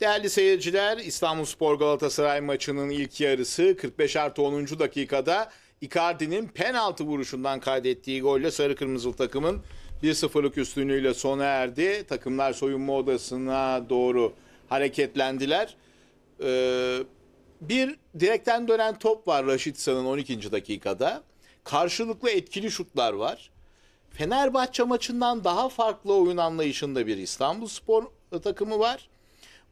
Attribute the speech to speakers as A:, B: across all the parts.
A: Değerli seyirciler, İstanbul Spor Galatasaray maçının ilk yarısı 45 artı 10. dakikada Icardi'nin penaltı vuruşundan kaydettiği golle Sarı Kırmızılı takımın 1-0'lık üstünlüğüyle sona erdi. Takımlar soyunma odasına doğru hareketlendiler. Ee, bir direkten dönen top var Raşitsa'nın 12. dakikada. Karşılıklı etkili şutlar var. Fenerbahçe maçından daha farklı oyun anlayışında bir İstanbul Spor takımı var.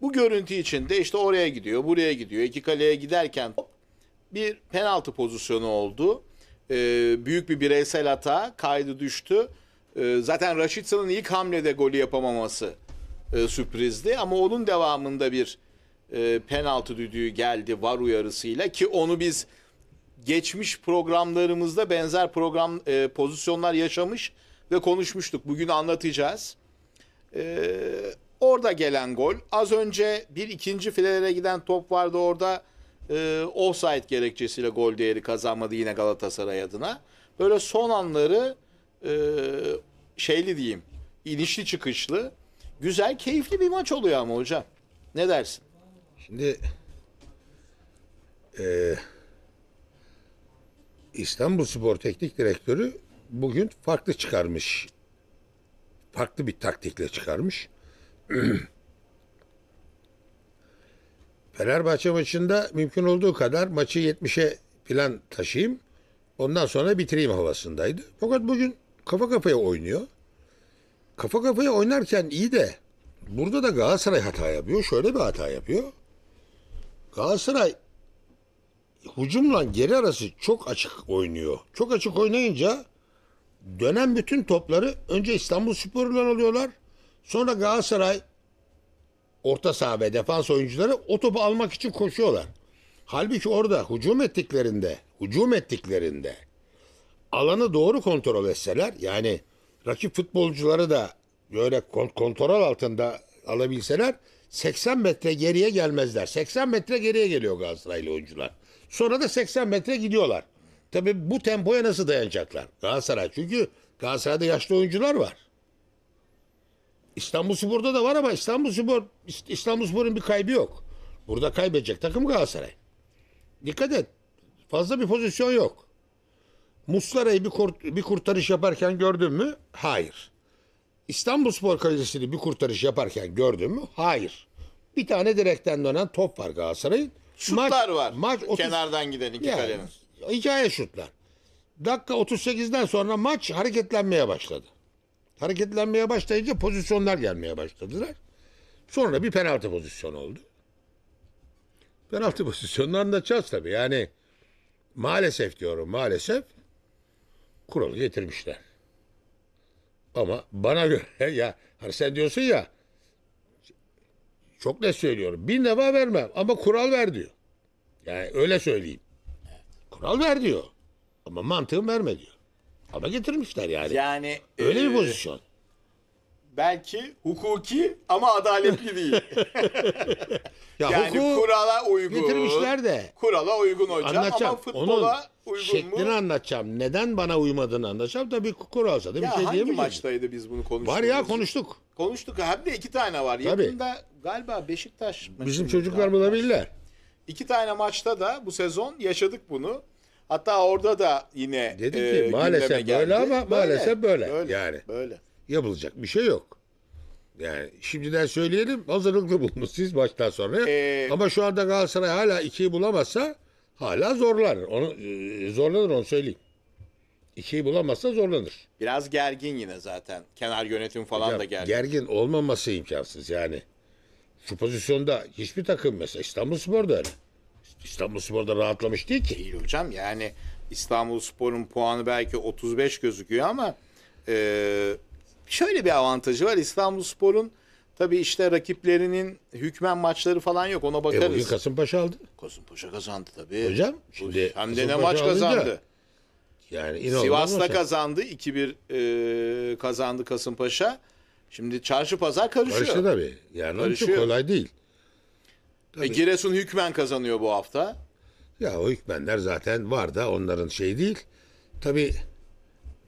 A: Bu görüntü içinde işte oraya gidiyor, buraya gidiyor. İki kaleye giderken bir penaltı pozisyonu oldu. E, büyük bir bireysel hata, kaydı düştü. E, zaten Raşitsa'nın ilk hamlede golü yapamaması e, sürprizdi ama onun devamında bir e, penaltı düdüğü geldi var uyarısıyla ki onu biz geçmiş programlarımızda benzer program e, pozisyonlar yaşamış ve konuşmuştuk. Bugün anlatacağız. E, Orada gelen gol. Az önce bir ikinci filelere giden top vardı orada. E, offside gerekçesiyle gol değeri kazanmadı yine Galatasaray adına. Böyle son anları e, şeyli diyeyim. inişli çıkışlı. Güzel, keyifli bir maç oluyor ama hocam. Ne dersin? Şimdi
B: e, İstanbul Spor Teknik Direktörü bugün farklı çıkarmış. Farklı bir taktikle çıkarmış. Fenerbahçe maçında mümkün olduğu kadar maçı 70'e plan taşıyayım. Ondan sonra bitireyim havasındaydı. Fakat bugün kafa kafaya oynuyor. Kafa kafaya oynarken iyi de burada da Galatasaray hata yapıyor. Şöyle bir hata yapıyor. Galatasaray hücumla geri arası çok açık oynuyor. Çok açık oynayınca dönen bütün topları önce İstanbul Spor'dan alıyorlar. Sonra Galatasaray orta saha ve defans oyuncuları o topu almak için koşuyorlar. Halbuki orada hücum ettiklerinde, hücum ettiklerinde alanı doğru kontrol etseler yani rakip futbolcuları da böyle kontrol altında alabilseler 80 metre geriye gelmezler. 80 metre geriye geliyor Galatasaraylı oyuncular. Sonra da 80 metre gidiyorlar. Tabii bu tempoya nasıl dayanacaklar? Galatasaray çünkü Galatasaray'da yaşlı oyuncular var. İstanbul Spor'da da var ama İstanbul Spor İstanbul Spor'un bir kaybı yok. Burada kaybedecek takım Galatasaray. Dikkat et. Fazla bir pozisyon yok. Muslera'yı bir, kurt, bir kurtarış yaparken gördün mü? Hayır. İstanbul Spor Kalesi'ni bir kurtarış yaparken gördün mü? Hayır. Bir tane direkten dönen top var Galatasaray'ın. Şutlar maç, var. Maç 30... Kenardan giden iki yani, kalenin. Hikaye şutlar. Dakika 38'den sonra maç hareketlenmeye başladı. Hareketlenmeye başlayınca pozisyonlar gelmeye başladılar. Sonra bir penaltı pozisyonu oldu. Penaltı pozisyonlarında anlatacağız tabii. Yani maalesef diyorum maalesef kuralı getirmişler. Ama bana göre ya hani sen diyorsun ya çok ne söylüyorum. Bin defa vermem ama kural ver diyor. Yani öyle söyleyeyim. Kural ver diyor. Ama mantığım verme diyor. Ama getirmişler yani.
A: Yani Öyle e, bir pozisyon. Belki hukuki ama adaletli değil. Ya yani hukuku kurala uygun. getirmişler de. Kurala uygun hocam Anlatacağım. ama Onun futbola uygun şeklini
B: mu? anlatacağım. Neden bana uymadığını anlatacağım. Tabii kuralsa. da bir Ya şey hangi maçtaydı
A: biz bunu konuştuk? Var ya konuştuk. Konuştuk hem de iki tane var. Tabii. Yakında galiba Beşiktaş
B: Bizim çocuklar galiba? bulabilirler.
A: İki tane maçta da bu sezon yaşadık bunu. Hatta orada da yine Dedi ki e, maalesef geldi. böyle ama maalesef böyle. böyle
B: yani Böyle. yapılacak bir şey yok. Yani şimdiden söyleyelim hazırlıklı bulmuş siz baştan sonra. Ee, ama şu anda Galatasaray hala ikiyi bulamazsa hala zorlanır. Onu e, zorlanır onu söyleyeyim. İkiyi bulamazsa zorlanır.
A: Biraz gergin yine zaten. Kenar yönetim falan Ya da gergin. Gergin
B: olmaması imkansız yani. Şu
A: pozisyonda hiçbir takım mesela İstanbul Spor da öyle. İstanbul Spor'da rahatlamış değil ki. Değil hocam yani İstanbul Spor'un puanı belki 35 gözüküyor ama e, şöyle bir avantajı var. İstanbul Spor'un tabii işte rakiplerinin hükmen maçları falan yok ona E bakarız. bugün Kasımpaşa aldı. Kasımpaşa kazandı tabii. Hocam şimdi Hem de ne maç kazandı. Yani inanılmaz Sivas'ta kazandı. 2-1 e, kazandı Kasımpaşa. Şimdi çarşı pazar karışıyor. Karıştı tabii. Yani onun için Karışıyor. kolay değil. E, Giresun hükmen kazanıyor bu hafta.
B: Ya o hükmenler zaten var da onların şey değil. Tabii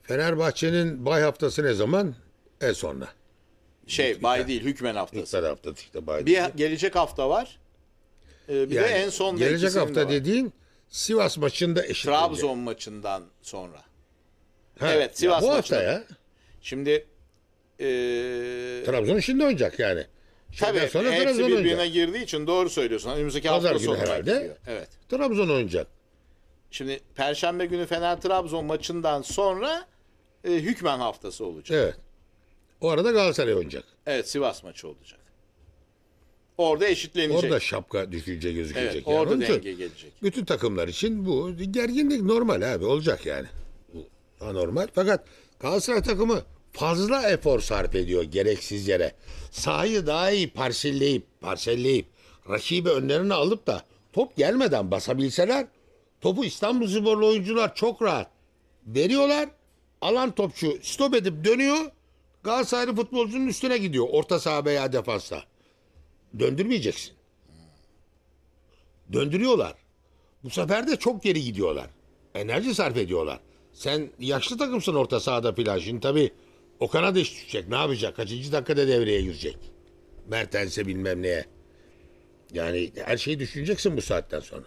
B: Fenerbahçe'nin bay haftası ne zaman? E sonra.
A: Şey Hükmen- bay değil hükmen haftası. Hükmen haftası işte bay. Bir değil. gelecek hafta var. E, bir de en son gelecek ikisinin de hafta dediğin Sivas maçında eşit. olacak. Trabzon maçından sonra. Ha, evet, Sivas ya bu hafta ya. Şimdi e,
B: Trabzon şimdi oynayacak yani. Tabii Şeyden sonra hepsi Trabzon birbirine oynayacak.
A: girdiği için doğru söylüyorsun. Önümüzdeki Pazar hafta günü sonu herhalde. Evet.
B: Trabzon oynayacak.
A: Şimdi Perşembe günü Fener Trabzon maçından sonra e, hükmen haftası olacak.
B: Evet. O arada Galatasaray oynayacak.
A: Evet Sivas maçı olacak. Orada eşitlenecek. Orada
B: şapka düşünce gözükecek. evet, orada Onun denge gelecek. Bütün takımlar için bu gerginlik normal abi olacak yani. Bu anormal. Fakat Galatasaray takımı fazla efor sarf ediyor gereksiz yere. Sahayı daha iyi parselleyip parselleyip rakibi önlerine alıp da top gelmeden basabilseler topu İstanbul Sporlu oyuncular çok rahat veriyorlar. Alan topçu stop edip dönüyor. Galatasaraylı futbolcunun üstüne gidiyor orta saha veya defansta. Döndürmeyeceksin. Döndürüyorlar. Bu sefer de çok geri gidiyorlar. Enerji sarf ediyorlar. Sen yaşlı takımsın orta sahada filan. Şimdi tabii Okan'a da iş düşecek. Ne yapacak? Kaçıncı dakikada devreye girecek? Mertens'e bilmem neye. Yani her şeyi düşüneceksin bu saatten sonra.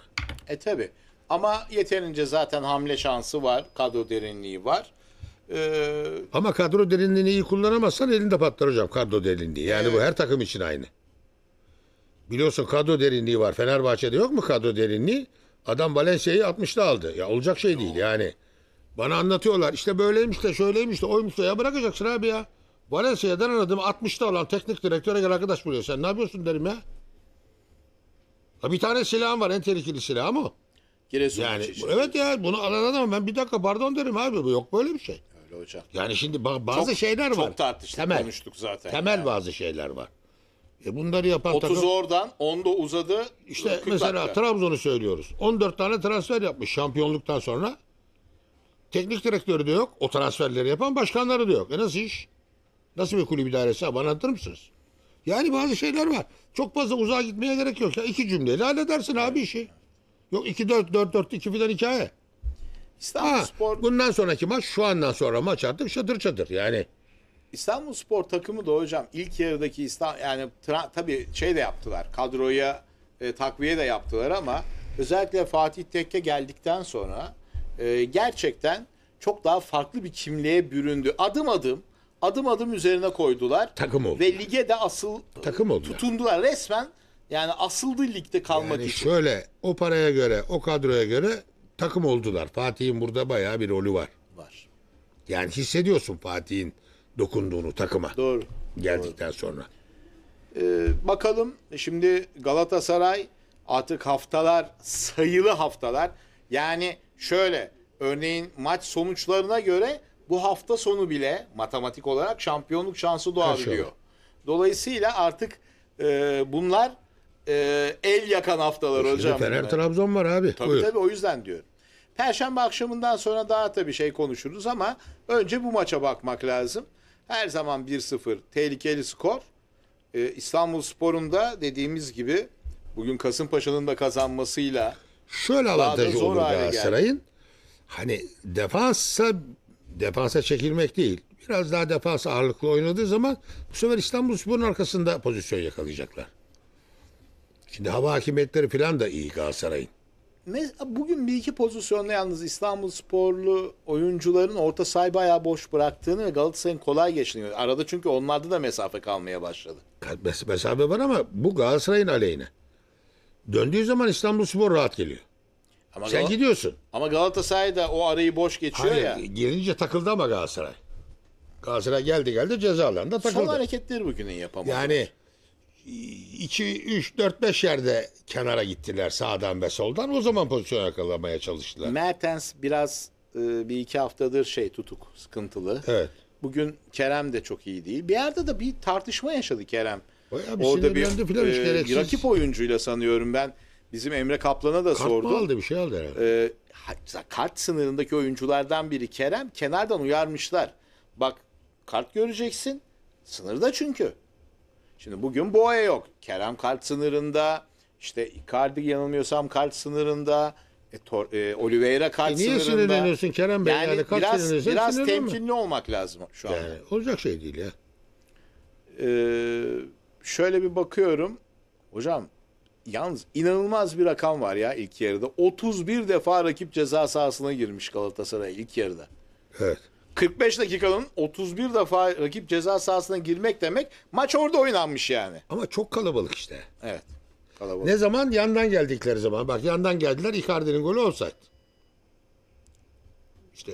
A: E tabi. Ama yeterince zaten hamle şansı var. Kadro derinliği var. Ee,
B: Ama kadro derinliğini iyi kullanamazsan elinde patlar hocam kadro derinliği. Yani Evet. bu her takım için aynı. Biliyorsun kadro derinliği var. Fenerbahçe'de yok mu kadro derinliği? Adam Valencia'yı 60'da aldı. Ya olacak şey değil yani. Bana anlatıyorlar işte böyleymiş de şöyleymiş de oymuş da ya bırakacaksın abi ya. Valencia'dan aradım 60'ta olan teknik direktöre gel arkadaş buraya sen ne yapıyorsun derim ya. Ha bir tane silahım var en tehlikeli silah ama. o. Giresun Yani Maçı evet ya bunu alan adam ben bir dakika pardon derim abi bu yok böyle bir şey. Öyle hocam. Yani şimdi bazı Çok- şeyler var. Çok tartıştık temel, konuştuk zaten. Temel Yani. bazı şeyler var. E bunları yapan 30 takım
A: oradan da uzadı. İşte mesela dakika. Trabzon'u
B: söylüyoruz. 14 tane transfer yapmış şampiyonluktan sonra. Teknik direktörü de yok. O transferleri yapan başkanları da yok. E nasıl iş? Nasıl bir kulüp idaresi? Bana anlatır mısınız? Yani bazı şeyler var. Çok fazla uzağa gitmeye gerek yok. Ya iki cümleyle halledersin abi işi. Yok 2-4-4-4-2 filan hikaye.
A: İstanbul ha, Spor... Bundan sonraki maç şu andan sonra maç artık çadır çadır yani. İstanbul Spor takımı da hocam ilk yarıdaki İstanbul yani tra- tabii şey de yaptılar kadroya e, takviye de yaptılar ama özellikle Fatih Tekke geldikten sonra ee, gerçekten çok daha farklı bir kimliğe büründü. Adım adım adım adım üzerine koydular. Takım oldu. Ve lige de asıl takım oldu. Tutundular resmen. Yani asıldı ligde kalmak yani
B: için. şöyle o paraya göre, o kadroya göre takım oldular. Fatih'in burada bayağı bir rolü var. Var. Yani hissediyorsun Fatih'in dokunduğunu takıma.
A: Doğru. Geldikten Doğru. sonra. Ee, bakalım şimdi Galatasaray artık haftalar sayılı haftalar yani şöyle örneğin maç sonuçlarına göre bu hafta sonu bile matematik olarak şampiyonluk şansı doğabiliyor. Dolayısıyla artık e, bunlar e, el yakan haftalar Şimdi hocam. Fener
B: Trabzon var abi. Tabii Buyur. tabii o
A: yüzden diyorum. Perşembe akşamından sonra daha tabii şey konuşuruz ama önce bu maça bakmak lazım. Her zaman 1-0 tehlikeli skor. Ee, İstanbul Spor'un da dediğimiz gibi bugün Kasımpaşa'nın da kazanmasıyla
B: şöyle avantajı olur Galatasaray'ın. Hani defansa defansa çekilmek değil. Biraz daha defansa ağırlıklı oynadığı zaman bu sefer İstanbulspor'un arkasında pozisyon yakalayacaklar. Şimdi hava hakimiyetleri falan da iyi Galatasaray'ın.
A: Bugün bir iki pozisyonda yalnız İstanbul sporlu oyuncuların orta sahayı bayağı boş bıraktığını ve Galatasaray'ın kolay geçtiğini Arada çünkü onlarda da mesafe kalmaya başladı. Mesafe var ama bu Galatasaray'ın
B: aleyhine. Döndüğü zaman İstanbulspor rahat geliyor. Ama Sen Gal- gidiyorsun.
A: Ama Galatasaray da o arayı boş geçiyor Hayır, ya. Gelince takıldı ama
B: Galatasaray. Galatasaray geldi geldi cezalarında. alanında takıldı. Son hareketleri bugünün yapamadı. Yani 2, 3, 4, 5 yerde kenara gittiler sağdan ve soldan. O zaman pozisyon yakalamaya çalıştılar.
A: Mertens biraz e, bir iki haftadır şey tutuk, sıkıntılı. Evet. Bugün Kerem de çok iyi değil. Bir yerde de bir tartışma yaşadı Kerem. Bayağı bir Orada bir falan hiç e, gereksiz. rakip oyuncuyla sanıyorum ben. Bizim Emre Kaplan'a da Kart sordum. Kart aldı bir şey aldı herhalde. Ee, kart sınırındaki oyunculardan biri Kerem kenardan uyarmışlar. Bak kart göreceksin sınırda çünkü. Şimdi bugün Boğa yok. Kerem kart sınırında. İşte Icardi yanılmıyorsam kart sınırında. E, tor, e, Oliveira kart e niye sınırında. Niye sinirleniyorsun
B: Kerem Bey? Yani, yani kart biraz, biraz temkinli
A: mi? olmak lazım şu an. Yani, olacak şey değil ya. Eee şöyle bir bakıyorum. Hocam yalnız inanılmaz bir rakam var ya ilk yarıda. 31 defa rakip ceza sahasına girmiş Galatasaray ilk yarıda. Evet. 45 dakikanın 31 defa rakip ceza sahasına girmek demek maç orada oynanmış yani. Ama çok kalabalık işte. Evet.
B: Kalabalık. Ne zaman? Yandan geldikleri zaman. Bak yandan geldiler. Icardi'nin golü olsaydı. İşte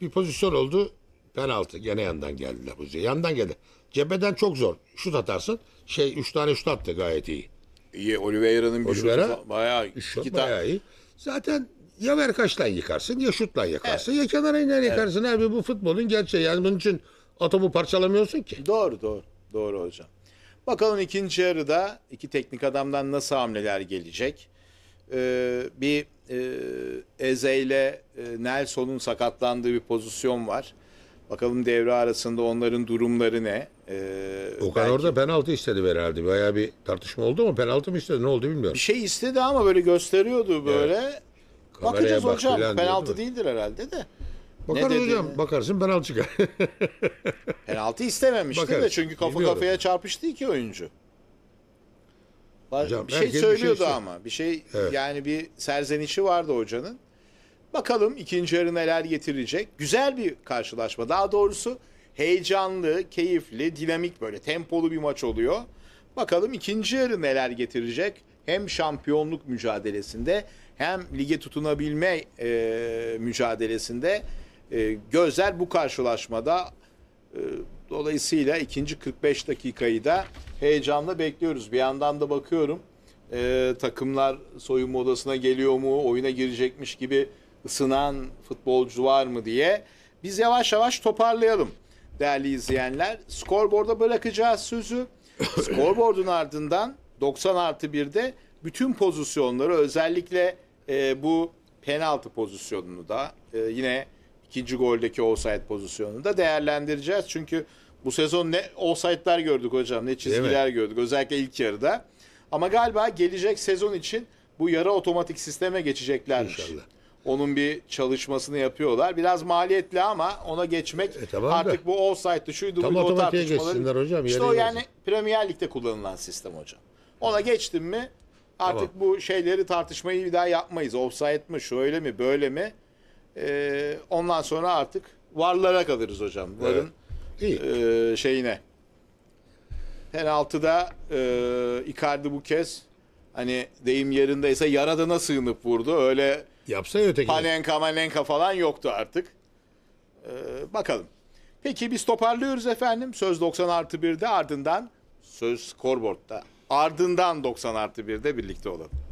B: bir pozisyon oldu. Penaltı. Gene yandan geldiler. Yandan geldi. Cepheden çok zor. Şut atarsın. Şey üç tane şut attı gayet iyi. İyi Oliveira'nın bir Oliveira, şutu bayağı, şut bayağı iyi. Zaten ya verkaçla yıkarsın ya şutla yıkarsın evet. ya kenara iner yıkarsın. Evet. Abi bu futbolun gerçeği. Yani bunun için
A: atomu parçalamıyorsun ki. Doğru doğru. Doğru hocam. Bakalım ikinci yarıda iki teknik adamdan nasıl hamleler gelecek? Ee, bir e, Eze ile e, Nelson'un sakatlandığı bir pozisyon var. Bakalım devre arasında onların durumları ne? Ee, Okan belki... orada
B: penaltı istedi herhalde. Bayağı bir tartışma oldu mu? Penaltı mı istedi? Ne oldu bilmiyorum. Bir
A: şey istedi ama böyle gösteriyordu böyle. Evet.
B: Bakacağız bak hocam. Penaltı değil
A: değildir herhalde de.
B: Bakar ne hocam dediğini.
A: bakarsın penaltı çıkar. penaltı istememişti Bakarız. de çünkü kafa Bilmiyorum. kafaya çarpıştı iki oyuncu. Hocam, bir şey söylüyordu bir şey ama bir şey evet. yani bir serzenişi vardı hocanın. Bakalım ikinci yarı neler getirecek. Güzel bir karşılaşma. Daha doğrusu heyecanlı, keyifli, dinamik böyle tempolu bir maç oluyor. Bakalım ikinci yarı neler getirecek? Hem şampiyonluk mücadelesinde hem lige tutunabilme e, mücadelesinde e, gözler bu karşılaşmada e, dolayısıyla ikinci 45 dakikayı da heyecanla bekliyoruz. Bir yandan da bakıyorum e, takımlar soyunma odasına geliyor mu, oyuna girecekmiş gibi ısınan futbolcu var mı diye. Biz yavaş yavaş toparlayalım değerli izleyenler. Skorboard'a bırakacağız sözü. Skorboard'un ardından 90 artı 1'de bütün pozisyonları özellikle e, bu penaltı pozisyonunu da e, yine ikinci goldeki offside pozisyonunu da değerlendireceğiz. Çünkü bu sezon ne offside'lar gördük hocam ne çizgiler gördük özellikle ilk yarıda. Ama galiba gelecek sezon için bu yarı otomatik sisteme geçeceklermiş. İnşallah. Onun bir çalışmasını yapıyorlar. Biraz maliyetli ama ona geçmek e, tamam da. artık bu offside'dı şuydu Tam buydu o tartışmaları. hocam, İşte yere o yani gelsin. Premier Lig'de kullanılan sistem hocam. Ona geçtim mi artık bu şeyleri tartışmayı bir daha yapmayız. Offside mi şöyle mi böyle mi? Ee, ondan sonra artık varlara kalırız hocam. Varın İyi. e, şeyine. Penaltıda e, Icardi bu kez hani deyim yerindeyse yaradana sığınıp vurdu. Öyle Yapsa öteki. Panenka manenka falan yoktu artık. Ee, bakalım. Peki biz toparlıyoruz efendim. Söz 90 artı 1'de ardından söz skorboardda. Ardından 90 artı 1'de birlikte olalım.